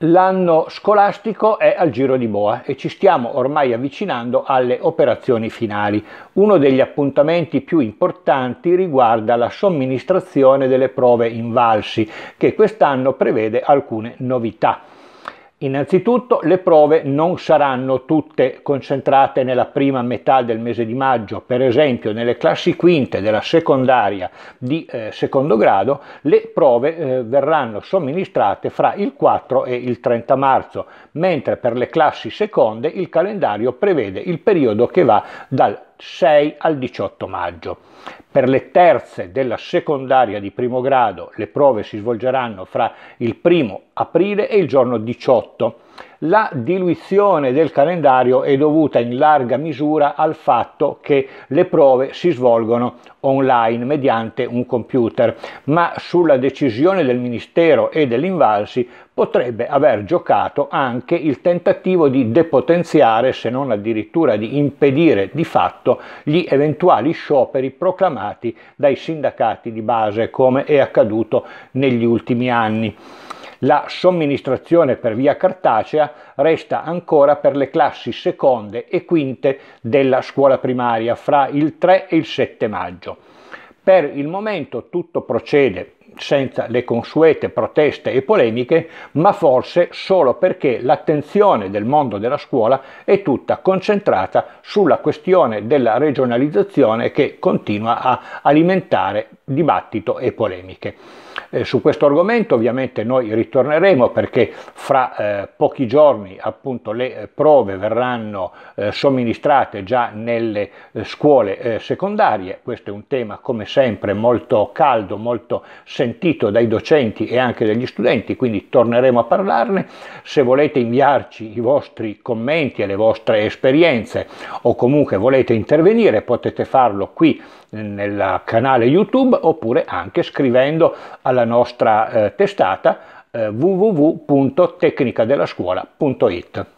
L'anno scolastico è al giro di boa e ci stiamo ormai avvicinando alle operazioni finali. Uno degli appuntamenti più importanti riguarda la somministrazione delle prove in Valsi, che quest'anno prevede alcune novità. Innanzitutto le prove non saranno tutte concentrate nella prima metà del mese di maggio, per esempio nelle classi quinte della secondaria di eh, secondo grado le prove eh, verranno somministrate fra il 4 e il 30 marzo, mentre per le classi seconde il calendario prevede il periodo che va dal 6 al 18 maggio. Per le terze della secondaria di primo grado le prove si svolgeranno fra il 1 aprile e il giorno 18 la diluizione del calendario è dovuta in larga misura al fatto che le prove si svolgono online mediante un computer, ma sulla decisione del Ministero e dell'Invalsi potrebbe aver giocato anche il tentativo di depotenziare, se non addirittura di impedire di fatto, gli eventuali scioperi proclamati dai sindacati di base, come è accaduto negli ultimi anni. La somministrazione per via cartacea resta ancora per le classi seconde e quinte della scuola primaria fra il 3 e il 7 maggio. Per il momento tutto procede senza le consuete proteste e polemiche, ma forse solo perché l'attenzione del mondo della scuola è tutta concentrata sulla questione della regionalizzazione che continua a alimentare dibattito e polemiche. Eh, su questo argomento ovviamente noi ritorneremo perché fra eh, pochi giorni appunto le eh, prove verranno eh, somministrate già nelle eh, scuole eh, secondarie, questo è un tema come sempre molto caldo, molto sentito dai docenti e anche dagli studenti, quindi torneremo a parlarne, se volete inviarci i vostri commenti e le vostre esperienze o comunque volete intervenire potete farlo qui nel canale YouTube YouTube oppure anche scrivendo alla nostra eh, testata eh, www.tecnicadellascuola.it.